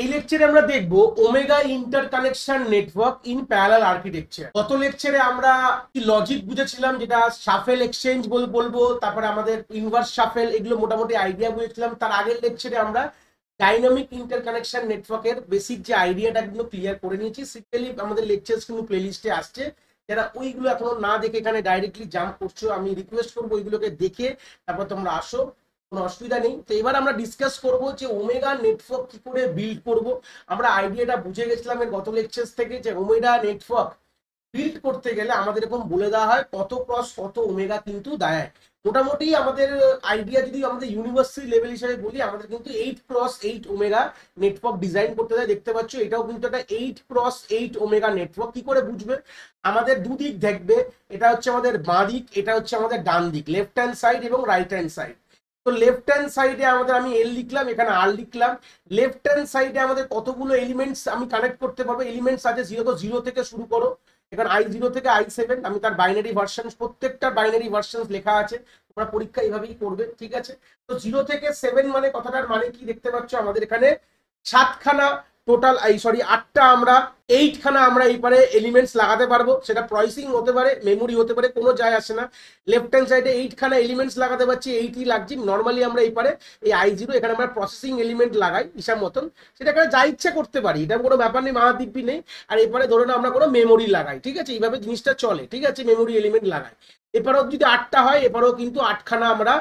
এই লেকচারে আমরা দেখব omega interconnection network in parallel architecture গত লেকচারে আমরা লজিক বুঝেছিলাম যেটা সাফেল এক্সচেঞ্জ বলবো তারপরে আমাদের ইনভার্স সাফেল এগুলো মোটামুটি আইডিয়া বুঝেছিলাম তার আগের লেকচারে আমরা ডাইনামিক ইন্টার কানেকশন নেটওয়ার্কের বেসিক যে আইডিয়াটা কিন্তু ক্লিয়ার করে নিয়েছি সিম্পলি আমাদের লেকচার্স কিন্তু প্লেলিস্টে আসছে যারা ওইগুলো এখনো না দেখে এখানে ডাইরেক্টলি জাম্প করছো আমি রিকোয়েস্ট করবো ওইগুলোকে দেখে তারপর তোমরা আসো কোনো অসুবিধা নেই তো এবার আমরা ডিসকাস করব যে ওমেগা নেটওয়ার্ক কি করে বিল্ড করব আমরা আইডিয়াটা বুঝে গেছিলাম এর গত লেকচার থেকে যে ওমেগা নেটওয়ার্ক বিল্ড করতে গেলে আমাদের এরকম বলে দেওয়া হয় কত ক্রস কত ওমেগা কিন্তু দেয় মোটামুটি আমাদের আইডিয়া যদি আমাদের ইউনিভার্সিটি লেভেল হিসাবে বলি আমাদের কিন্তু eight cross eight omega network design করতে দেয় দেখতে পাচ্ছ এটাও কিন্তু একটা eight cross eight omega network কি করে বুঝবে আমাদের দুদিক দেখবে এটা হচ্ছে আমাদের বাঁ দিক এটা হচ্ছে আমাদের ডান দিক লেফট হ্যান্ড সাইড এবং রাইট হ্যান্ড সাইড তো লেফট হ্যান্ড সাইডে আমাদের আমি এল লিখলাম এখানে আর লিখলাম লেফট হ্যান্ড সাইডে আমাদের কতগুলো এলিমেন্টস আমি কানেক্ট করতে পারবো এলিমেন্টস আছে জিরো তো জিরো থেকে শুরু করো এখানে আই জিরো থেকে আই সেভেন আমি তার বাইনারি ভার্সন প্রত্যেকটা বাইনারি ভার্সনস লেখা আছে তোমরা পরীক্ষা এইভাবেই করবে ঠিক আছে তো জিরো থেকে সেভেন মানে কথাটার মানে কি দেখতে পাচ্ছ আমাদের এখানে সাতখানা টোটাল এই সরি আটটা আমরা এইটখানা আমরা এইবারে এলিমেন্টস লাগাতে পারবো সেটা প্রয়সিং হতে পারে মেমোরি হতে পারে কোনো যায় আসে না লেফট হ্যান্ড সাইডে এইটখানা এলিমেন্টস লাগাতে পারছি এইটই লাগছি নর্মালি আমরা এইবারে এই আই জিরো এখানে আমরা প্রসেসিং এলিমেন্ট লাগাই হিসাব মতন সেটা এখানে যা ইচ্ছা করতে পারি এটা কোনো ব্যাপার নেই মহাদিব্যি নেই আর এরপরে ধরুন আমরা কোনো মেমোরি লাগাই ঠিক আছে এইভাবে জিনিসটা চলে ঠিক আছে মেমোরি এলিমেন্ট লাগাই এরপরেও যদি আটটা হয় এরপরেও কিন্তু আটখানা আমরা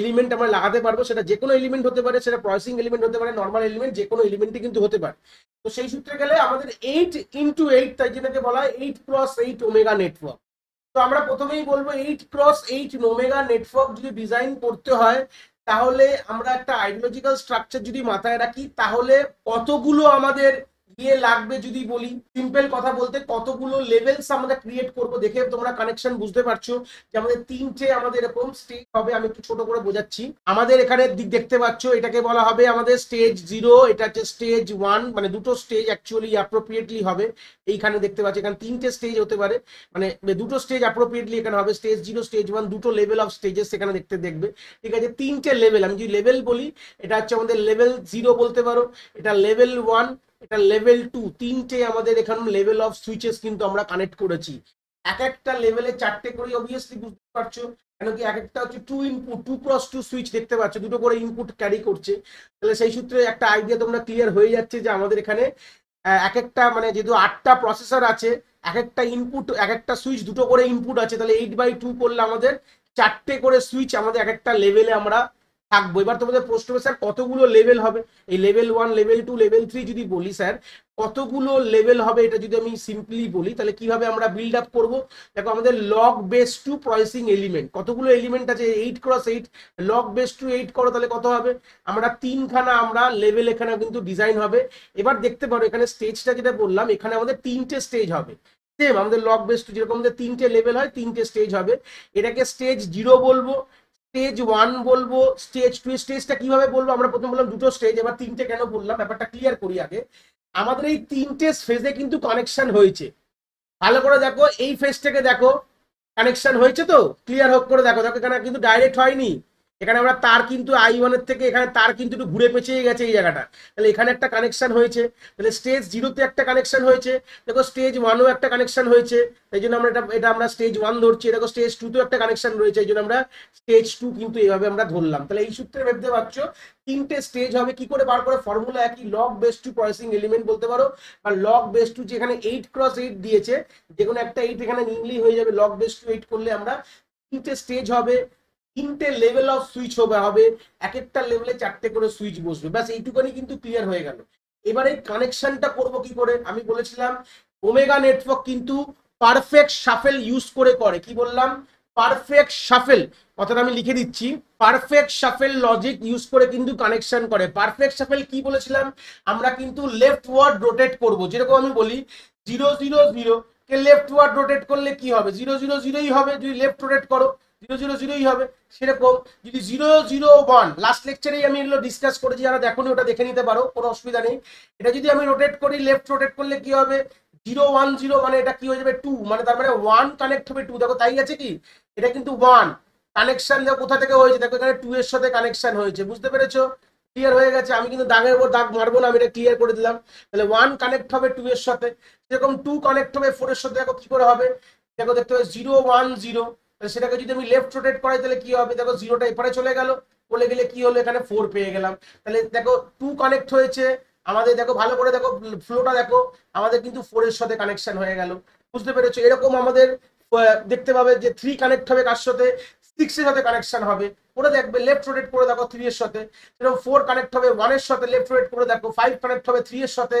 এলিমেন্ট আমরা লাগাতে পারবো সেটা যে কোনো এলিমেন্ট হতে পারে সেটা প্রসেসিং এলিমেন্ট হতে পারে নর্মাল এলিমেন্ট যে কোনো এলিমেন্টই কিন্তু হতে পারে তো সেই সূত্রে গেলে আমাদের এইট ইন্টু এইট তাই যেটাকে বলা হয় eight cross eight omega network তো আমরা প্রথমেই বলবো eight cross eight omega network যদি ডিজাইন করতে হয় তাহলে আমরা একটা আইডিওলজিক্যাল স্ট্রাকচার যদি মাথায় রাখি তাহলে কতগুলো আমাদের গিয়ে লাগবে যদি বলি সিম্পল কথা বলতে কতগুলো লেভেলস আমরা ক্রিয়েট করব দেখে তোমরা কানেকশন বুঝতে পারছো যে আমাদের তিনটে আমাদের এরকম স্টেজ হবে আমি একটু ছোট করে বোঝাচ্ছি আমাদের এখানে দিক দেখতে পাচ্ছ এটাকে বলা হবে আমাদের স্টেজ জিরো এটা হচ্ছে স্টেজ ওয়ান মানে দুটো স্টেজ অ্যাকচুয়ালি অ্যাপ্রোপ্রিয়েটলি হবে এইখানে দেখতে পাচ্ছ এখানে তিনটে স্টেজ হতে পারে মানে দুটো স্টেজ অ্যাপ্রোপ্রিয়েটলি এখানে হবে স্টেজ জিরো স্টেজ ওয়ান দুটো লেভেল অফ স্টেজেস সেখানে দেখতে দেখবে ঠিক আছে তিনটে লেভেল আমি যদি লেভেল বলি এটা হচ্ছে আমাদের লেভেল জিরো বলতে পারো এটা লেভেল ওয়ান এটা লেভেল টু তিনটে আমাদের এখানে লেভেল অফ সুইচেস কিন্তু আমরা কানেক্ট করেছি এক একটা লেভেলে চারটে করে অবভিয়াসলি বুঝতে পারছো কেন কি এক একটা হচ্ছে two input two cross two switch দেখতে পাচ্ছ দুটো করে ইনপুট ক্যারি করছে তাহলে সেই সূত্রে একটা আইডিয়া তোমরা ক্লিয়ার হয়ে যাচ্ছে যে আমাদের এখানে এক একটা মানে যেহেতু আটটা প্রসেসর আছে এক একটা ইনপুট এক একটা সুইচ দুটো করে ইনপুট আছে তাহলে এইট বাই টু করলে আমাদের চারটে করে সুইচ আমাদের এক একটা লেভেলে আমরা থাকবো এবার তোমাদের প্রশ্ন স্যার কতগুলো লেভেল হবে এই level one level two level three যদি বলি স্যার কতগুলো লেভেল হবে এটা যদি আমি সিম্পলি বলি তাহলে কিভাবে আমরা বিল্ড আপ করবো দেখো আমাদের log base two processing element কতগুলো এলিমেন্ট আছে eight cross eight log base two eight করো তাহলে কত হবে আমরা তিনখানা আমরা লেভেল এখানে কিন্তু ডিজাইন হবে এবার দেখতে পারো এখানে স্টেজটা যেটা বললাম এখানে আমাদের তিনটে স্টেজ হবে সেম আমাদের লক বেস টু যেরকম আমাদের তিনটে লেভেল হয় তিনটে স্টেজ হবে এটাকে স্টেজ জিরো বলবো স্টেজ ওয়ান বলবো স্টেজ টু স্টেজটা কিভাবে বলবো আমরা প্রথম বললাম দুটো স্টেজ এবার তিনটে কেন বললাম ব্যাপারটা ক্লিয়ার করি আগে আমাদের এই তিনটে ফেজে কিন্তু কানেকশন হয়েছে ভালো করে দেখো এই ফেজ থেকে দেখো কানেকশন হয়েছে তো ক্লিয়ার হোক করে দেখো দেখো কেন কিন্তু ডাইরেক্ট হয়নি এখানে আমরা তার কিন্তু আই ওয়ানের থেকে এখানে তার কিন্তু একটু ঘুরে পেঁচিয়ে গেছে এই জায়গাটা তাহলে এখানে একটা কানেকশন হয়েছে তাহলে স্টেজ জিরোতে একটা কানেকশন হয়েছে দেখো স্টেজ ওয়ানও একটা কানেকশন হয়েছে তাই জন্য আমরা এটা এটা আমরা স্টেজ ওয়ান ধরছি দেখো স্টেজ টুতেও একটা কানেকশন রয়েছে এই জন্য আমরা স্টেজ টু কিন্তু এইভাবে আমরা ধরলাম তাহলে এই সূত্রে ভেবতে পারছ তিনটে স্টেজ হবে কি করে বার করে ফর্মুলা একই log base two processing element বলতে পারো বা লগ বেস টু যেখানে এইট ক্রস এইট দিয়েছে যে কোনো একটা এইট এখানে নিমলি হয়ে যাবে লগ বেস টু এইট করলে আমরা তিনটে স্টেজ হবে তিনটে লেভেল অফ সুইচ হবে হবে এক একটা লেভেলে চারটে করে সুইচ বসবে ব্যাস এইটুকানি কিন্তু ক্লিয়ার হয়ে গেল এবার এই কানেকশনটা করব কি করে আমি বলেছিলাম ওমেগা নেটওয়ার্ক কিন্তু পারফেক্ট শাফেল ইউজ করে করে কি বললাম পারফেক্ট সাফেল অর্থাৎ আমি লিখে দিচ্ছি পারফেক্ট শাফেল লজিক ইউজ করে কিন্তু কানেকশন করে পারফেক্ট শাফেল কি বলেছিলাম আমরা কিন্তু লেফট ওয়ার্ড রোটেট করব যেরকম আমি বলি জিরো জিরো জিরো কে লেফট ওয়ার্ড রোটেট করলে কি হবে জিরো জিরো জিরোই হবে যদি লেফট রোটেট করো জিরো জিরো জিরোই হবে সেরকম যদি জিরো জিরো ওয়ান লাস্ট লেকচারেই আমি এগুলো ডিসকাস করেছি যারা দেখোনি ওটা দেখে নিতে পারো কোনো অসুবিধা নেই এটা যদি আমি রোটেট করি লেফট রোটেট করলে কি হবে জিরো ওয়ান জিরো মানে এটা কি হয়ে যাবে টু মানে তার মানে ওয়ান কানেক্ট হবে টু দেখো তাই আছে কি এটা কিন্তু ওয়ান কানেকশন দেখো কোথা থেকে হয়েছে দেখো এখানে টু এর সাথে কানেকশন হয়েছে বুঝতে পেরেছো ক্লিয়ার হয়ে গেছে আমি কিন্তু দাগের উপর দাগ মারবো না আমি এটা ক্লিয়ার করে দিলাম তাহলে ওয়ান কানেক্ট হবে টু এর সাথে সেরকম টু কানেক্ট হবে ফোর এর সাথে দেখো কি করে হবে দেখো দেখতে হবে জিরো ওয়ান জিরো তাহলে সেটাকে যদি আমি লেফট রোটেট করাই তাহলে কি হবে দেখো জিরোটা এপারে চলে গেল বলে গেলে কি হলো এখানে ফোর পেয়ে গেলাম তাহলে দেখো টু কানেক্ট হয়েছে আমাদের দেখো ভালো করে দেখো ফ্লোটা দেখো আমাদের কিন্তু ফোরের সাথে কানেকশন হয়ে গেল বুঝতে পেরেছো এরকম আমাদের দেখতে পাবে যে থ্রি কানেক্ট হবে কার সাথে সিক্স এর সাথে কানেকশন হবে ওটা দেখবে লেফট রোটেট করে দেখো থ্রি এর সাথে এরকম ফোর কানেক্ট হবে ওয়ান এর সাথে লেফট রোটেট করে দেখো ফাইভ কানেক্ট হবে থ্রি এর সাথে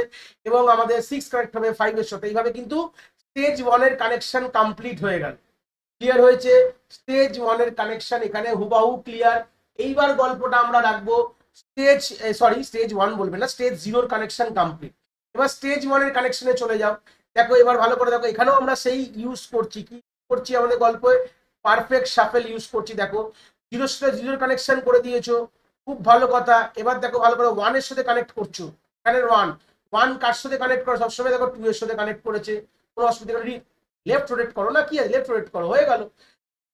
এবং আমাদের সিক্স কানেক্ট হবে ফাইভ এর সাথে এইভাবে কিন্তু স্টেজ ওয়ান এর কানেকশন কমপ্লিট হয়ে গেল ক্লিয়ার হয়েছে স্টেজ ওয়ানের কানেকশন এখানে হুবাহু ক্লিয়ার এইবার গল্পটা আমরা রাখবো স্টেজ সরি স্টেজ ওয়ান বলবে না স্টেজ জিরোর কানেকশন কমপ্লিট এবার স্টেজ ওয়ানের কানেকশনে চলে যাও দেখো এবার ভালো করে দেখো এখানেও আমরা সেই ইউজ করছি কি করছি আমাদের গল্পে পারফেক্ট সাফেল ইউজ করছি দেখো জিরোর সাথে জিরোর কানেকশন করে দিয়েছো খুব ভালো কথা এবার দেখো ভালো করে ওয়ানের সাথে কানেক্ট করছো এখানে ওয়ান ওয়ান কার সাথে কানেক্ট করে সবসময় দেখো টু এর সাথে কানেক্ট করেছে কোনো অসুবিধা লেফট রোটেট করো না কি আছে লেফট রোটেট করো হয়ে গেল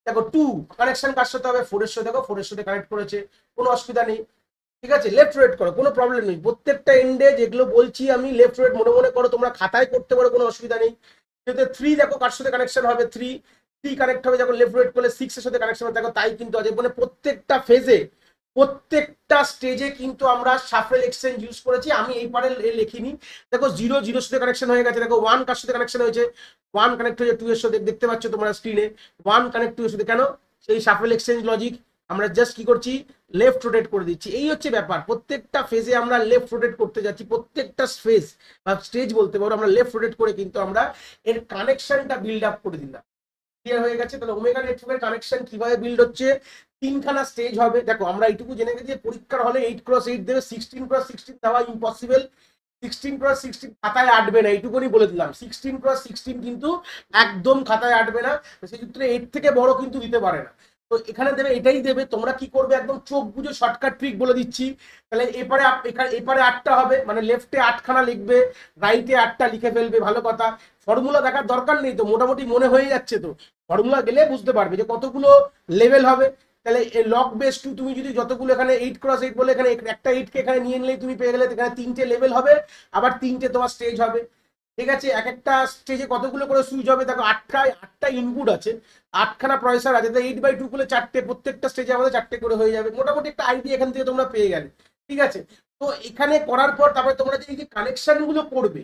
দেখো টু কানেকশন কার সাথে হবে ফোরের সাথে দেখো ফোরের সাথে কানেক্ট করেছে কোনো অসুবিধা নেই ঠিক আছে লেফট রোটেট করো কোনো প্রবলেম নেই প্রত্যেকটা এন্ডে যেগুলো বলছি আমি লেফট রোটেট মনে মনে করো তোমরা খাতায় করতে পারো কোনো অসুবিধা নেই যেহেতু থ্রি দেখো কার সাথে কানেকশন হবে থ্রি থ্রি কানেক্ট হবে যখন লেফট রোটেট করলে সিক্সের সাথে কানেকশন হবে দেখো তাই কিন্তু আছে মানে প্রত্যেকটা ফেজে প্রত্যেকটা স্টেজে কিন্তু আমরা সাফেল এক্সচেঞ্জ ইউজ করেছি আমি এই পারে লিখিনি দেখো জিরো জিরোর সাথে কানেকশন হয়ে গেছে দেখো ওয়ান কার সাথে কানেকশন হয়েছে ওয়ান কানেক্ট হয়েছে টু এর সাথে দেখতে পাচ্ছ তোমরা স্ক্রিনে ওয়ান কানেক্ট টু এর সাথে কেন সেই সাফেল এক্সচেঞ্জ লজিক আমরা জাস্ট কি করছি লেফট রোটেট করে দিচ্ছি এই হচ্ছে ব্যাপার প্রত্যেকটা ফেজে আমরা লেফট রোটেট করতে যাচ্ছি প্রত্যেকটা ফেজ বা স্টেজ বলতে পারো আমরা লেফট রোটেট করে কিন্তু আমরা এর কানেকশনটা বিল্ড আপ করে দিলাম ক্লিয়ার হয়ে গেছে তাহলে ওমেগা নেটওয়ার্কের কানেকশন কিভাবে বিল্ড হচ্ছে তিনখানা স্টেজ হবে দেখো আমরা এইটুকু জেনে গেছি পরীক্ষার হলে এইট ক্রস এইট দেবে সিক্সটিন ক্রস সিক্সটিন দেওয়া ইম্পসিবল সিক্সটিন ক্রস সিক্সটিন খাতায় আটবে না এইটুকুনি বলে দিলাম সিক্সটিন ক্রস সিক্সটিন কিন্তু একদম খাতায় আটবে না সেক্ষেত্রে এইট থেকে বড় কিন্তু দিতে পারে না তো এখানে দেবে এটাই দেবে তোমরা কি করবে একদম চোখ বুঝে শর্টকাট ট্রিক বলে দিচ্ছি তাহলে এপারে এপারে আটটা হবে মানে লেফটে আটখানা লিখবে রাইটে আটটা লিখে ফেলবে ভালো কথা ফর্মুলা দেখার দরকার নেই তো মোটামুটি মনে হয়ে যাচ্ছে তো ফর্মুলা গেলে বুঝতে পারবে যে কতগুলো লেভেল হবে তাহলে লক বেস টু তুমি যদি যতগুলো এখানে এইট ক্রস এইট বলে এখানে একটা এইটকে এখানে নিয়ে নিলেই তুমি পেয়ে গেলে এখানে তিনটে লেভেল হবে আবার তিনটে তোমার স্টেজ হবে ঠিক আছে এক একটা স্টেজে কতগুলো করে সুইচ হবে দেখো আটটায় আটটা ইনপুট আছে আটখানা প্রসেসর আছে তাহলে এইট বাই টু করলে চারটে প্রত্যেকটা স্টেজে আমাদের চারটে করে হয়ে যাবে মোটামুটি একটা আইডিয়া এখান থেকে তোমরা পেয়ে গেলে ঠিক আছে তো এখানে করার পর তারপরে তোমরা যে এই যে কানেকশনগুলো করবে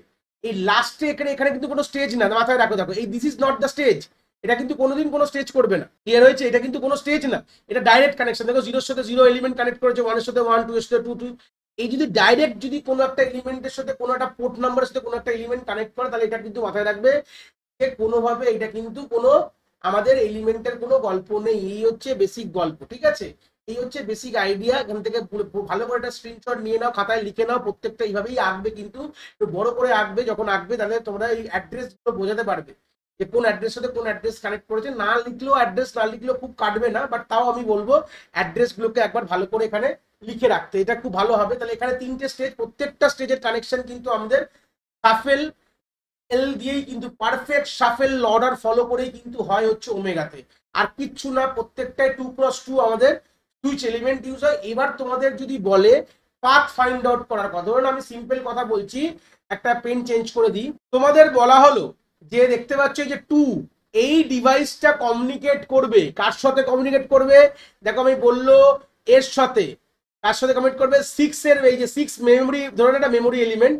এই লাস্টে এখানে এখানে কিন্তু কোনো স্টেজ না মাথায় রাখো দেখো এই this is not the stage এটা কিন্তু কোনোদিন কোনো স্টেজ করবে না ক্লিয়ার হয়েছে এটা কিন্তু কোনো স্টেজ না এটা ডাইরেক্ট কানেকশন দেখো জিরোর সাথে জিরো এলিমেন্ট কানেক্ট করেছে ওয়ানের সাথে ওয়ান টু এর সাথে টু টু এই যদি ডাইরেক্ট যদি কোনো একটা এলিমেন্টের সাথে কোনো একটা পোর্ট নাম্বারের সাথে কোনো একটা এলিমেন্ট কানেক্ট করে তাহলে এটা কিন্তু মাথায় রাখবে যে কোনোভাবে এটা কিন্তু কোনো আমাদের এলিমেন্টের কোনো গল্প নেই এই হচ্ছে বেসিক গল্প ঠিক আছে এই হচ্ছে বেসিক আইডিয়া এখান থেকে ভালো করে একটা স্ক্রিনশট নিয়ে নাও খাতায় লিখে নাও প্রত্যেকটা এইভাবেই আঁকবে কিন্তু বড় করে আঁকবে যখন আঁকবে তাহলে তোমরা এই অ্যাড্রেসগুলো বোঝাতে পারবে যে কোন অ্যাড্রেস সাথে কোন অ্যাড্রেস কানেক্ট করেছে না লিখলেও অ্যাড্রেস না লিখলেও খুব কাটবে না বাট তাও আমি বলবো অ্যাড্রেসগুলোকে একবার ভালো করে এখানে লিখে রাখতে এটা খুব ভালো হবে তাহলে এখানে তিনটে স্টেজ প্রত্যেকটা স্টেজের কানেকশন কিন্তু আমাদের সাফেল এল দিয়েই কিন্তু পারফেক্ট সাফেল অর্ডার ফলো করেই কিন্তু হয় হচ্ছে ওমেগাতে আর কিচ্ছু না প্রত্যেকটাই টু ক্রস টু আমাদের সুইচ এলিমেন্ট ইউজ হয় এবার তোমাদের যদি বলে পাথ ফাইন্ড আউট করার কথা ধরুন আমি সিম্পল কথা বলছি একটা পেন চেঞ্জ করে দিই তোমাদের বলা হলো যে দেখতে পাচ্ছ যে টু এই ডিভাইসটা কমিউনিকেট করবে কার সাথে কমিউনিকেট করবে দেখো আমি বললো এর সাথে কার সাথে কমিউনিকেট করবে সিক্স এর এই যে সিক্স মেমোরি ধরুন একটা মেমোরি এলিমেন্ট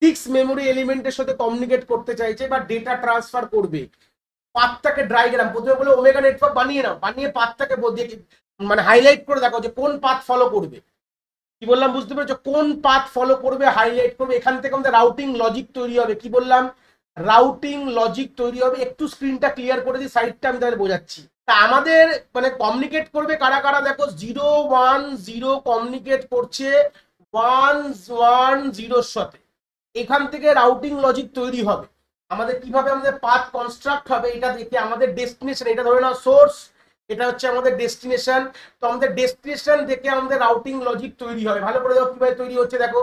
সিক্স মেমোরি এলিমেন্টের সাথে কমিউনিকেট করতে চাইছে বা ডেটা ট্রান্সফার করবে পাতটাকে ড্রাইগ্রাম প্রথমে বলে ওমেগা নেটওয়ার্ক বানিয়ে নাও বানিয়ে পাতটাকে মানে হাইলাইট করে দেখো যে কোন পাথ ফলো করবে কি বললাম বুঝতে পেরেছো কোন পাথ ফলো করবে হাইলাইট করবে এখান থেকে আমাদের রাউটিং লজিক তৈরি হবে কি বললাম রাউটিং লজিক তৈরি হবে একটু স্ক্রিনটা ক্লিয়ার করে দিই সাইডটা আমি তাহলে বোঝাচ্ছি তা আমাদের মানে কমিউনিকেট করবে কারা কারা দেখো জিরো ওয়ান জিরো কমিউনিকেট করছে ওয়ান ওয়ান জিরোর সাথে এখান থেকে রাউটিং লজিক তৈরি হবে আমাদের কিভাবে আমাদের পাথ কনস্ট্রাক্ট হবে এটা দেখে আমাদের ডেস্টিনেশন এটা ধরে নাও সোর্স এটা হচ্ছে আমাদের ডেস্টিনেশন তো আমাদের ডেস্টিনেশন দেখে আমাদের রাউটিং লজিক তৈরি হবে ভালো করে দেখো কীভাবে তৈরি হচ্ছে দেখো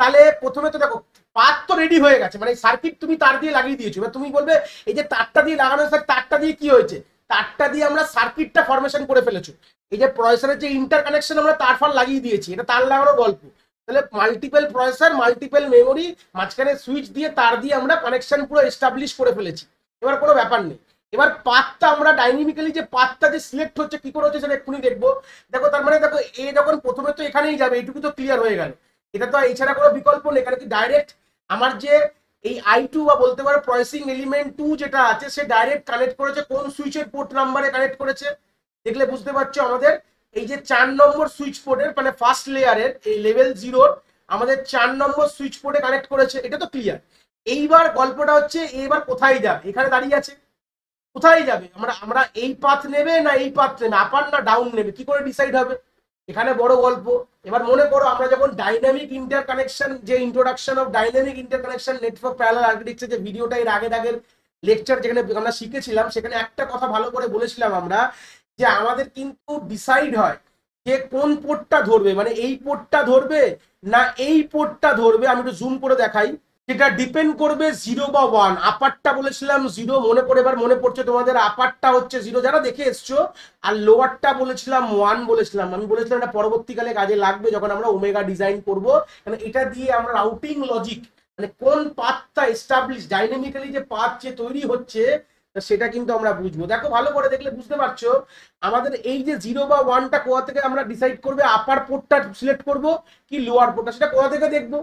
তাহলে প্রথমে তো দেখো পাত তো রেডি হয়ে গেছে মানে সার্কিট তুমি তার দিয়ে লাগিয়ে দিয়েছো এবার তুমি বলবে এই যে তারটা দিয়ে লাগানো স্যার তারটা দিয়ে কি হয়েছে তারটা দিয়ে আমরা সার্কিটটা ফরমেশন করে ফেলেছো এই যে প্রয়েসারের যে ইন্টার কানেকশন আমরা তার ফার লাগিয়ে দিয়েছি এটা তার লাগানোর গল্প তাহলে মাল্টিপল প্রয়েসার মাল্টিপল মেমোরি মাঝখানে সুইচ দিয়ে তার দিয়ে আমরা কানেকশন পুরো এস্টাবলিশ করে ফেলেছি এবার কোনো ব্যাপার নেই এবার পাতটা আমরা ডাইনামিক্যালি যে পাতটা যে সিলেক্ট হচ্ছে কি করে হচ্ছে সেটা এক্ষুনি দেখবো দেখো তার মানে দেখো এ যখন প্রথমে তো এখানেই যাবে এইটুকু তো ক্লিয়ার হয়ে গেল এটা তো এছাড়া কোনো বিকল্প নেই কারণ কি ডাইরেক্ট আমার যে এই আই টু বা বলতে পারো প্রসেসিং এলিমেন্ট টু যেটা আছে সে ডাইরেক্ট কানেক্ট করেছে কোন সুইচের পোর্ট নাম্বারে কানেক্ট করেছে দেখলে বুঝতে পারছো আমাদের এই যে চার নম্বর সুইচ পোর্টের মানে ফার্স্ট লেয়ারের এই লেভেল জিরোর আমাদের চার নম্বর সুইচ পোর্টে কানেক্ট করেছে এটা তো ক্লিয়ার এইবার গল্পটা হচ্ছে এবার কোথায় যাবে এখানে দাঁড়িয়ে আছে কোথায় যাবে আমরা আমরা এই পাথ নেবে না এই পাথ নেবে আপার না ডাউন নেবে কি করে ডিসাইড হবে এখানে বড় গল্প এবার মনে করো আমরা যখন ডাইনামিক ইন্টার কানেকশন যে introduction of dynamic interconnection network parallel architecture যে ভিডিওটা এর আগের আগের লেকচার যেখানে আমরা শিখেছিলাম সেখানে একটা কথা ভালো করে বলেছিলাম আমরা যে আমাদের কিন্তু ডিসাইড হয় যে কোন পোর্টটা ধরবে মানে এই পোর্টটা ধরবে না এই পোর্টটা ধরবে আমি একটু জুম করে দেখাই সেটা ডিপেন্ড করবে জিরো বা ওয়ান আপারটা বলেছিলাম জিরো মনে পড়ে এবার মনে পড়ছে তোমাদের আপারটা হচ্ছে জিরো যারা দেখে এসছো আর লোয়ারটা বলেছিলাম ওয়ান বলেছিলাম আমি বলেছিলাম এটা পরবর্তীকালে কাজে লাগবে যখন আমরা ওমেগা ডিজাইন করবো কারণ মানে এটা দিয়ে আমরা আউটিং লজিক মানে কোন পাথটা এস্টাবলিশ ডাইনামিক্যালি যে পাথ যে তৈরি হচ্ছে সেটা কিন্তু আমরা বুঝবো দেখো ভালো করে দেখলে বুঝতে পারছো আমাদের এই যে জিরো বা ওয়ানটা কোয়া থেকে আমরা ডিসাইড করবে আপার পোর্টটা সিলেক্ট করবো কি লোয়ার পোর্টটা সেটা কোয়া থেকে দেখবো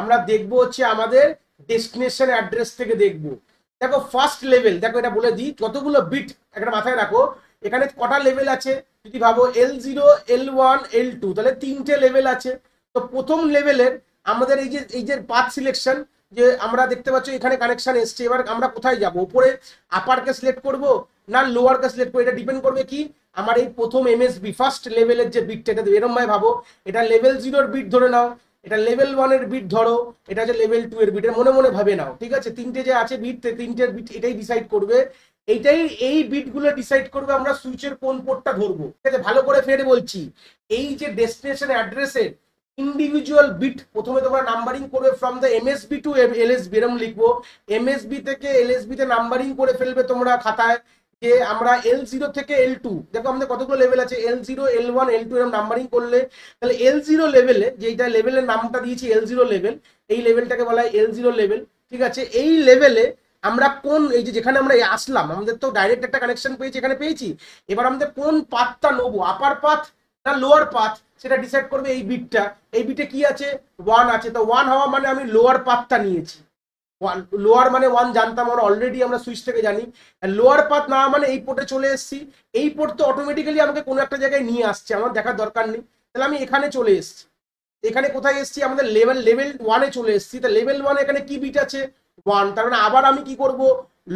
আমরা দেখব হচ্ছে আমাদের ডেস্টিনেশন অ্যাড্রেস থেকে দেখব দেখো ফার্স্ট লেভেল দেখো এটা বলে দিই কতগুলো বিট একটা মাথায় রাখো এখানে কটা লেভেল আছে যদি ভাবো L zero L one L two তাহলে তিনটে লেভেল আছে তো প্রথম লেভেলের আমাদের এই যে এই যে পাথ সিলেকশন যে আমরা দেখতে পাচ্ছি এখানে কানেকশন এসছে এবার আমরা কোথায় যাব উপরে আপারকে সিলেক্ট করব না লোয়ারকে সিলেক্ট করবো এটা ডিপেন্ড করবে কি আমার এই প্রথম এমএসবি ফার্স্ট লেভেলের যে বিটটা এটা এরম ভাবে ভাবো এটা লেভেল জিরোর বিট ধরে নাও এটা লেভেল ওয়ানের বিট ধরো এটা হচ্ছে লেভেল টু এর বিট মনে মনে ভাবে নাও ঠিক আছে তিনটে যে আছে বিট তিনটের বিট এটাই ডিসাইড করবে এইটাই এই বিটগুলো ডিসাইড করবে আমরা সুইচের কোন পোর্টটা ধরবো ঠিক আছে ভালো করে ফের বলছি এই যে ডেস্টিনেশন অ্যাড্রেসের ইন্ডিভিজুয়াল বিট প্রথমে তোমরা নাম্বারিং করবে from the MSB to LSB এরকম লিখবো এমএসবি থেকে এলএসবি তে নাম্বারিং করে ফেলবে তোমরা খাতায় যে আমরা এল জিরো থেকে এল টু দেখো আমাদের কতগুলো লেভেল আছে L zero L one L two এরকম নাম্বারিং করলে তাহলে এল জিরো লেভেলে যেটা লেভেলের নামটা দিয়েছি এল জিরো লেভেল এই লেভেলটাকে বলা হয় এল জিরো লেভেল ঠিক আছে এই লেভেলে আমরা কোন এই যে যেখানে আমরা আসলাম আমাদের তো ডাইরেক্ট একটা কানেকশন পেয়েছি এখানে পেয়েছি এবার আমাদের কোন পাথটা নেবো আপার পাথ না লোয়ার পাথ সেটা ডিসাইড করবে এই বিটটা এই বিটে কি আছে ওয়ান আছে তো ওয়ান হওয়া মানে আমি লোয়ার পাথটা নিয়েছি ওয়ান লোয়ার মানে ওয়ান জানতাম আমরা অলরেডি আমরা সুইচ থেকে জানি লোয়ার পাথ না মানে এই পোর্টে চলে এসেছি এই পোর্ট তো অটোমেটিক্যালি আমাকে কোনো একটা জায়গায় নিয়ে আসছে আমার দেখার দরকার নেই তাহলে আমি এখানে চলে এসেছি এখানে কোথায় এসেছি আমাদের লেভেল লেভেল ওয়ানে চলে এসেছি তা লেভেল ওয়ানে এখানে কি বিট আছে ওয়ান তার মানে আবার আমি কি করব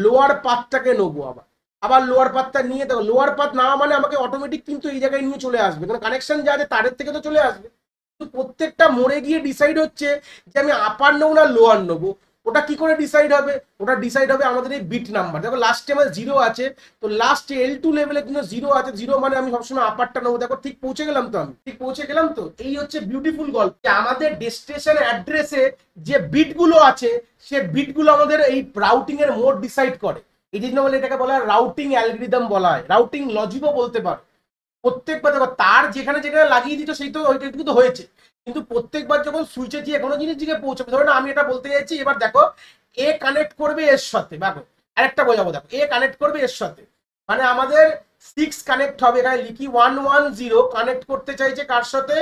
লোয়ার পাথটাকে নেবো আবার আবার লোয়ার পাথটা নিয়ে দেখো লোয়ার পাথ না মানে আমাকে অটোমেটিক কিন্তু এই জায়গায় নিয়ে চলে আসবে কারণ কানেকশন যা আছে তারের থেকে তো চলে আসবে কিন্তু প্রত্যেকটা মোড়ে গিয়ে ডিসাইড হচ্ছে যে আমি আপার নেবো না লোয়ার নেবো ওটা কি করে ডিসাইড হবে ওটা ডিসাইড হবে আমাদের এই বিট নাম্বার দেখো লাস্টে আমার জিরো আছে তো লাস্ট এল টু লেভেলে কিন্তু জিরো আছে জিরো মানে আমি সবসময় আপারটা নেবো দেখো ঠিক পৌঁছে গেলাম তো আমি ঠিক পৌঁছে গেলাম তো এই হচ্ছে বিউটিফুল গল্প আমাদের ডেস্টিনেশন অ্যাড্রেসে যে বিটগুলো আছে সে বিটগুলো আমাদের এই রাউটিং এর মোড ডিসাইড করে এই জন্য বলে এটাকে বলা হয় রাউটিং অ্যালগরিদম বলা হয় রাউটিং লজিকও বলতে পারো প্রত্যেকবার দেখো তার যেখানে যেখানে লাগিয়ে দিত সেই তো ওইটা কিন্তু হয়েছে কিন্তু প্রত্যেকবার যখন সুইচে গিয়ে কোনো জিনিস দিকে পৌঁছবে ধরো না আমি এটা বলতে চাইছি এবার দেখো এ কানেক্ট করবে এর সাথে দেখো আরেকটা বোঝাবো দেখো এ কানেক্ট করবে এর সাথে মানে আমাদের সিক্স কানেক্ট হবে এখানে লিখি ওয়ান ওয়ান জিরো কানেক্ট করতে চাইছে কার সাথে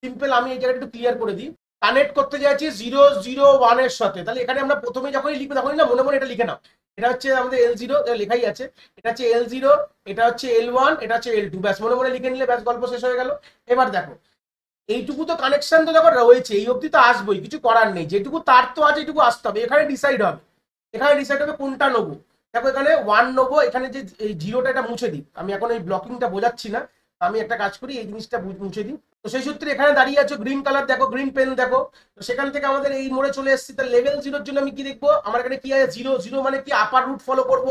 সিম্পল আমি এই জায়গাটা একটু ক্লিয়ার করে দিই কানেক্ট করতে চাইছি জিরো জিরো ওয়ানের সাথে তাহলে এখানে আমরা প্রথমে যখনই লিখবো তখনই না মনে মনে এটা লিখে নাও এটা হচ্ছে আমাদের এল জিরো লেখাই আছে এটা হচ্ছে এল জিরো এটা হচ্ছে এল ওয়ান এটা হচ্ছে এল টু ব্যাস মনে মনে লিখে নিলে ব্যাস গল্প শেষ হয়ে গেল এবার দেখো এইটুকু তো কানেকশন তো দেখো রয়েছে এই অবধি তো আসবোই কিছু করার নেই যেটুকু তার তো আছে এইটুকু আসতে হবে এখানে ডিসাইড হবে এখানে ডিসাইড হবে কোনটা নেবো দেখো এখানে ওয়ান নেবো এখানে যে এই জিরোটা এটা মুছে দিই আমি এখন এই ব্লকিংটা বোঝাচ্ছি না আমি একটা কাজ করি এই জিনিসটা মুছে দিই তো সেই সূত্রে এখানে দাঁড়িয়ে আছে গ্রিন কালার দেখো গ্রিন পেন দেখো তো সেখান থেকে আমাদের এই মোড়ে চলে এসেছি তার লেভেল জিরোর জন্য আমি কি দেখবো আমার এখানে কি আছে জিরো জিরো মানে কি আপার রুট ফলো করব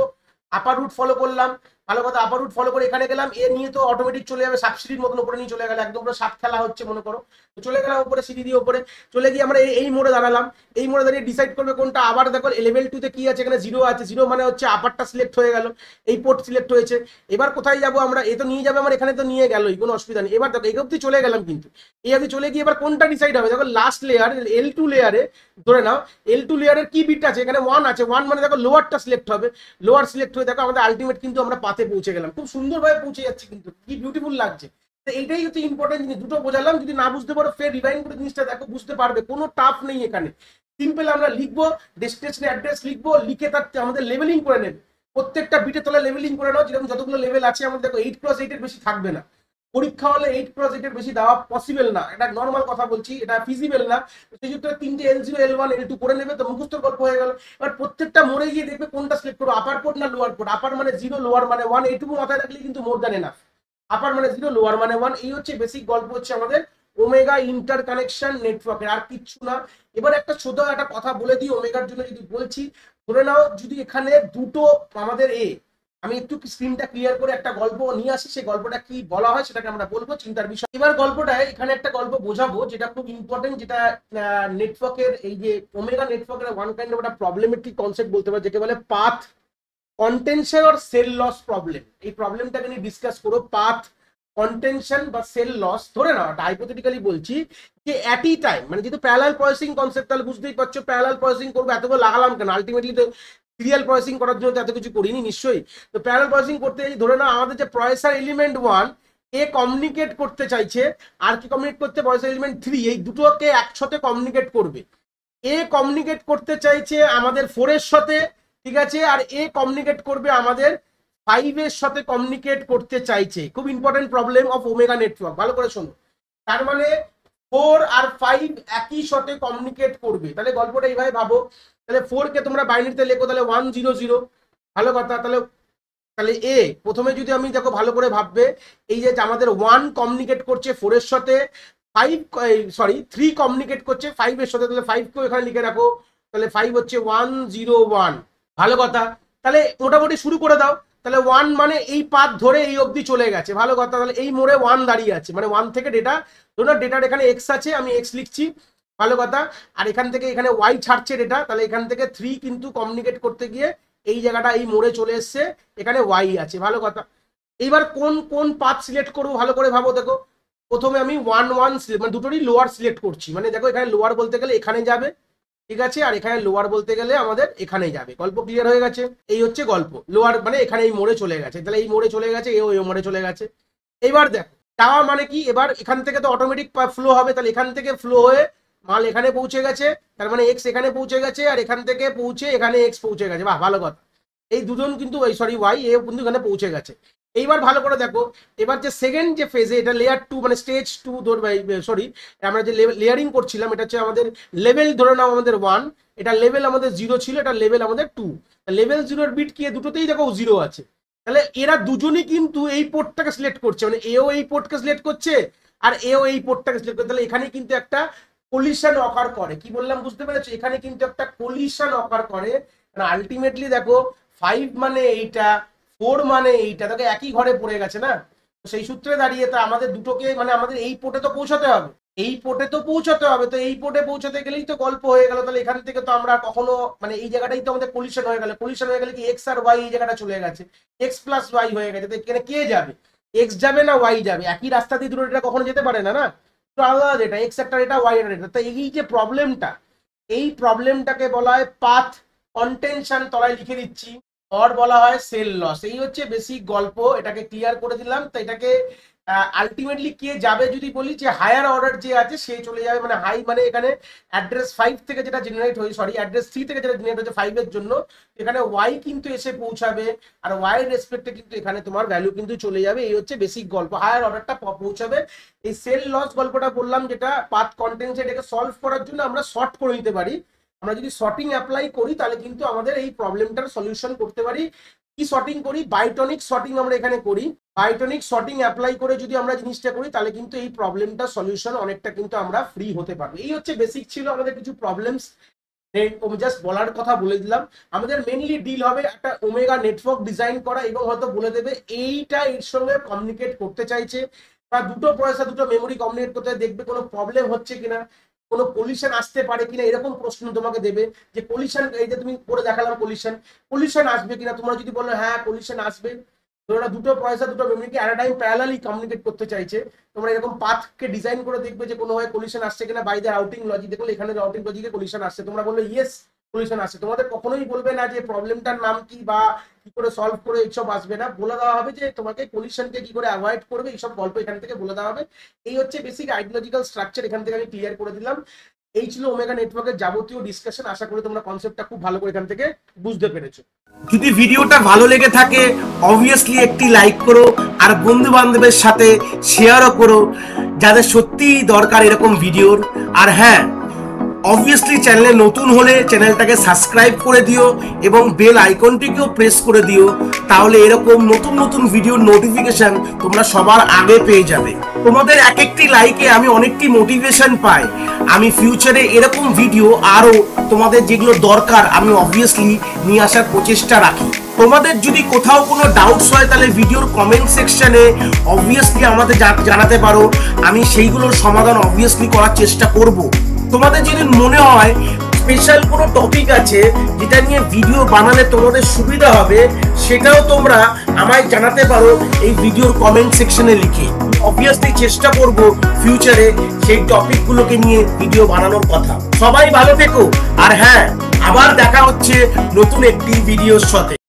আপার রুট ফলো করলাম ভালো কথা আপার রুট ফলো করে এখানে গেলাম এ নিয়ে তো অটোমেটিক চলে যাবে সাবসিডির মতন উপরে নিয়ে চলে গেল একদম পুরো সাপ খেলা হচ্ছে মনে করো তো চলে গেলাম উপরে সিঁড়ি দিয়ে উপরে চলে গিয়ে আমরা এই মোড়ে দাঁড়ালাম এই মোড়ে দাঁড়িয়ে ডিসাইড করবে কোনটা আবার দেখো লেভেল টুতে কি আছে এখানে জিরো আছে জিরো মানে হচ্ছে আপারটা সিলেক্ট হয়ে গেল এই পোর্ট সিলেক্ট হয়েছে এবার কোথায় যাবো আমরা এ তো নিয়ে যাবে আমার এখানে তো নিয়ে গেলোই কোনো অসুবিধা নেই এবার দেখো এই অবধি চলে গেলাম কিন্তু এই অবধি চলে গিয়ে এবার কোনটা ডিসাইড হবে দেখো লাস্ট লেয়ার এল টু লেয়ারে ধরে নাও এল টু লেয়ারের কি বিট আছে এখানে ওয়ান আছে ওয়ান মানে দেখো লোয়ারটা সিলেক্ট হবে লোয়ার সিলেক্ট হয়ে দেখো আমাদের আলটিমেট কিন্তু আমরা হাতে পৌঁছে গেলাম খুব সুন্দরভাবে পৌঁছে যাচ্ছে কিন্তু কি বিউটিফুল লাগছে তো এইটাই হচ্ছে ইম্পর্টেন্ট জিনিস দুটো বোঝালাম যদি না বুঝতে পারো ফের রিভাইন করে জিনিসটা দেখো বুঝতে পারবে কোনো টাফ নেই এখানে সিম্পল আমরা লিখবো ডেস্টিনেশন অ্যাড্রেস লিখবো লিখে তার আমাদের লেভেলিং করে নেবে প্রত্যেকটা বিটে তলা লেভেলিং করে নাও যেরকম যতগুলো লেভেল আছে আমাদের দেখো এইট ক্লাস এইটের বেশি থাকবে না পরীক্ষা হলে এইট প্রজেক্টের এইটের বেশি দেওয়া পসিবল না এটা নর্মাল কথা বলছি এটা ফিজিবল না সেই জন্য তিনটে L zero L one L two করে নেবে তো মুখস্থ গল্প হয়ে গেল এবার প্রত্যেকটা মরে গিয়ে দেখবে কোনটা সিলেক্ট করবো আপার কোড না লোয়ার কোড আপার মানে জিরো লোয়ার মানে ওয়ান এইটুকু মাথায় রাখলে কিন্তু মোর দ্যান এনাফ আপার মানে জিরো লোয়ার মানে ওয়ান এই হচ্ছে বেসিক গল্প হচ্ছে আমাদের ওমেগা ইন্টার কানেকশন নেটওয়ার্কের আর কিচ্ছু না এবার একটা ছোট একটা কথা বলে দিই ওমেগার জন্য যদি বলছি ধরে নাও যদি এখানে দুটো আমাদের এ আমি একটু স্ক্রিনটা ক্লিয়ার করে একটা গল্প নিয়ে আসি সেই গল্পটা কি বলা হয় সেটাকে আমরা বলবো চিন্তার বিষয় এবার গল্পটা এখানে একটা গল্প বোঝাবো যেটা খুব ইম্পর্টেন্ট যেটা নেটওয়ার্কের এই যে ওমেগা নেটওয়ার্কের ওয়ান কাইন্ড অফ একটা প্রবলেমেটিক কনসেপ্ট বলতে পারে যেটা বলে path contention or cell loss problem এই প্রবলেমটাকে নিয়ে ডিসকাস করো পাথ কন্টেনশন বা সেল লস ধরে নাও এটা হাইপোথেটিক্যালি বলছি যে অ্যাটই টাইম মানে যেহেতু প্যারাল প্রসেসিং কনসেপ্ট তাহলে বুঝতেই পারছো প্যারাল প্রসেসিং করবো এতগুলো লাগালাম কেন আলটিমেটলি তো সিরিয়াল প্রসেসিং করার জন্য এত কিছু করিনি নিশ্চয়ই তো প্যারাল প্রসেসিং করতে চাই ধরে নাও আমাদের যে প্রসেসার এলিমেন্ট ওয়ান এ কমিউনিকেট করতে চাইছে আর কি কমিউনিকেট করতে প্রসেসার এলিমেন্ট থ্রি এই দুটোকে একসাথে কমিউনিকেট করবে এ কমিউনিকেট করতে চাইছে আমাদের ফোরের সাথে ঠিক আছে আর এ কমিউনিকেট করবে আমাদের ফাইভের সাথে কমিউনিকেট করতে চাইছে খুব important problem of omega network ভালো করে শোনো তার মানে ফোর আর ফাইভ একই সাথে কমিউনিকেট করবে তাহলে গল্পটা এইভাবে ভাবো তাহলে ফোর কে তোমরা বাইনারিতে লেখো তাহলে ওয়ান জিরো জিরো ভালো কথা তাহলে তাহলে এ প্রথমে যদি আমি দেখো ভালো করে ভাববে এই যে আমাদের ওয়ান কমিউনিকেট করছে ফোরের সাথে ফাইভ সরি থ্রি কমিউনিকেট করছে ফাইভের সাথে তাহলে ফাইভকেও এখানে লিখে রাখো তাহলে ফাইভ হচ্ছে ওয়ান জিরো ওয়ান ভালো কথা তাহলে মোটামুটি শুরু করে দাও তাহলে ওয়ান মানে এই পাথ ধরে এই অবধি চলে গেছে ভালো কথা তাহলে এই মোড়ে ওয়ান দাঁড়িয়ে আছে মানে ওয়ান থেকে ডেটা ধরুন ডেটার এখানে এক্স আছে আমি এক্স লিখছি ভালো কথা আর এখান থেকে এখানে ওয়াই ছাড়ছে এটা তাহলে এখান থেকে থ্রি কিন্তু কমিউনিকেট করতে গিয়ে এই জায়গাটা এই মোড়ে চলে এসছে এখানে ওয়াই আছে ভালো কথা এইবার কোন কোন পাথ সিলেক্ট করবো ভালো করে ভাবো দেখো প্রথমে আমি ওয়ান ওয়ান মানে দুটোরই লোয়ার সিলেক্ট করছি মানে দেখো এখানে লোয়ার বলতে গেলে এখানে যাবে ঠিক আছে আর এখানে লোয়ার বলতে গেলে আমাদের এখানেই যাবে গল্প ক্লিয়ার হয়ে গেছে এই হচ্ছে গল্প লোয়ার মানে এখানে এই মোড়ে চলে গেছে তাহলে এই মোড়ে চলে গেছে এও এই মোড়ে চলে গেছে এইবার দেখো যাওয়া মানে কি এবার এখান থেকে তো অটোমেটিক ফ্লো হবে তাহলে এখান থেকে ফ্লো হয়ে মাল এখানে পৌঁছে গেছে তার মানে এক্স এখানে পৌঁছে গেছে আর এখান থেকে পৌঁছে এখানে এক্স পৌঁছে গেছে বাহ ভালো কথা এই দুজন কিন্তু সরি ওয়াই এ কিন্তু এখানে পৌঁছে গেছে এইবার ভালো করে দেখো এবার যে সেকেন্ড যে ফেজে এটা লেয়ার টু মানে স্টেজ টু ধর সরি আমরা যে লেয়ারিং করছিলাম এটা হচ্ছে আমাদের লেভেল ধরে নাও আমাদের ওয়ান এটা লেভেল আমাদের জিরো ছিল এটা লেভেল আমাদের টু লেভেল জিরোর বিট কি দুটোতেই দেখো জিরো আছে তাহলে এরা দুজনই কিন্তু এই পোর্টটাকে সিলেক্ট করছে মানে এও এই পোর্টকে সিলেক্ট করছে আর এও এই পোর্টটাকে সিলেক্ট করছে তাহলে এখানে কিন্তু একটা কলিশন অকার করে কি বললাম বুঝতে পেরেছো এখানে কিন্তু একটা কলিশন অকার করে আলটিমেটলি দেখো ফাইভ মানে এইটা ফোর মানে এইটা দেখো একই ঘরে পড়ে গেছে না সেই সূত্রে দাঁড়িয়ে তা আমাদের দুটোকে মানে আমাদের এই পোটে তো পৌঁছাতে হবে এই পোটে তো পৌঁছাতে হবে তো এই পোটে পৌঁছাতে গেলেই তো গল্প হয়ে গেল তাহলে এখান থেকে তো আমরা কখনো মানে এই জায়গাটাই তো আমাদের পলিউশন হয়ে গেল পলিউশন হয়ে গেলে কি এক্স আর ওয়াই এই জায়গাটা চলে গেছে এক্স প্লাস ওয়াই হয়ে গেছে তো এখানে কে যাবে এক্স যাবে না ওয়াই যাবে একই রাস্তা দিয়ে দুটো এটা কখনো যেতে পারে না না আলাদা ডেটা এক্স একটা ডেটা ওয়াই একটা ডেটা তো এই যে প্রবলেমটা এই প্রবলেমটাকে বলা হয় পাথ কন্টেনশন তলায় লিখে দিচ্ছি অর বলা হয় সেল লস এই হচ্ছে বেসিক গল্প এটাকে ক্লিয়ার করে দিলাম তো এটাকে আলটিমেটলি কে যাবে যদি বলি যে হায়ার অর্ডার যে আছে সে চলে যাবে মানে হাই মানে এখানে অ্যাড্রেস ফাইভ থেকে যেটা জেনারেট হয়ে সরি অ্যাড্রেস থ্রি থেকে যেটা জেনারেট হয়েছে ফাইভের জন্য এখানে ওয়াই কিন্তু এসে পৌঁছাবে আর ওয়াই রেসপেক্টে কিন্তু এখানে তোমার ভ্যালু কিন্তু চলে যাবে এই হচ্ছে বেসিক গল্প হায়ার অর্ডারটা পৌঁছাবে এই সেল লস গল্পটা বললাম যেটা পাথ কন্টেন্ট এটাকে সলভ করার জন্য আমরা শর্ট করে নিতে পারি আমরা যদি শর্টিং অ্যাপ্লাই করি তাহলে কিন্তু আমাদের এই প্রবলেমটার সলিউশন করতে পারি কি শর্টিং করি বাইটনিক শর্টিং আমরা এখানে করি পাইটনিক শর্টিং অ্যাপ্লাই করে যদি আমরা জিনিসটা করি তাহলে কিন্তু এই প্রবলেমটা সলিউশন অনেকটা কিন্তু আমরা ফ্রি হতে পারবো এই হচ্ছে বেসিক ছিল আমাদের কিছু প্রবলেমস জাস্ট বলার কথা বলে দিলাম আমাদের মেনলি ডিল হবে একটা ওমেগা নেটওয়ার্ক ডিজাইন করা এবং হয়তো বলে দেবে এইটা এর সঙ্গে কমিউনিকেট করতে চাইছে বা দুটো পয়সা দুটো মেমোরি কমিউনিকেট করতে দেখবে কোনো প্রবলেম হচ্ছে কিনা কোনো পলিউশন আসতে পারে কিনা এরকম প্রশ্ন তোমাকে দেবে যে পলিউশন এই যে তুমি করে দেখালাম পলিউশন পলিউশন আসবে কিনা তোমরা যদি বলো হ্যাঁ পলিউশন আসবে তোমরা দুটো পয়সা দুটো মেমোরিকে অ্যাট টাইম প্যারালালি কমিউনিকেট করতে চাইছে তোমরা এরকম পাথকে ডিজাইন করে দেখবে যে কোনো হয় কলিশন আসছে কিনা বাই দ্য রাউটিং লজিক দেখলে এখানে রাউটিং লজিকে কলিশন আসছে তোমরা বললে ইয়েস সলিউশন আসছে তোমাদের কখনোই বলবে না যে প্রবলেমটার নাম কি বা কি করে সলভ করে এইসব আসবে না বলে দেওয়া হবে যে তোমাকে কলিশনকে কি করে অ্যাভয়েড করবে এইসব গল্প এখান থেকে বলে দেওয়া হবে এই হচ্ছে বেসিক আইডিওলজিক্যাল স্ট্রাকচার এখান থেকে আমি ক্লিয়ার করে দিলাম এই ছিল ওমেগা নেটওয়ার্কের যাবতীয় ডিসকাশন আশা করি তোমরা কনসেপ্টটা খুব ভালো করে এখান থেকে বুঝতে পেরেছো যদি ভিডিওটা ভালো লেগে থাকে অবভিয়াসলি একটি লাইক করো আর বন্ধু বান্ধবের সাথে শেয়ারও করো যাদের সত্যিই দরকার এরকম ভিডিওর আর হ্যাঁ অবভিয়াসলি চ্যানেলে নতুন হলে চ্যানেলটাকে সাবস্ক্রাইব করে দিও এবং বেল আইকনটিকেও প্রেস করে দিও তাহলে এরকম নতুন নতুন ভিডিওর নোটিফিকেশান তোমরা সবার আগে পেয়ে যাবে তোমাদের এক একটি লাইকে আমি অনেকটি মোটিভেশন পাই আমি ফিউচারে এরকম ভিডিও আরও তোমাদের যেগুলো দরকার আমি অবভিয়াসলি নিয়ে আসার প্রচেষ্টা রাখি তোমাদের যদি কোথাও কোনো ডাউটস হয় তাহলে ভিডিওর কমেন্ট সেকশানে অবভিয়াসলি আমাদের জানাতে পারো আমি সেইগুলোর সমাধান অবভিয়াসলি করার চেষ্টা করবো তোমাদের যদি মনে হয় স্পেশাল কোনো টপিক আছে যেটা নিয়ে ভিডিও বানালে তোমাদের সুবিধা হবে সেটাও তোমরা আমায় জানাতে পারো এই ভিডিওর কমেন্ট সেকশনে লিখে অবভিয়াসলি চেষ্টা করব ফিউচারে সেই টপিকগুলোকে নিয়ে ভিডিও বানানোর কথা সবাই ভালো থেকো আর হ্যাঁ আবার দেখা হচ্ছে নতুন একটি ভিডিওর সাথে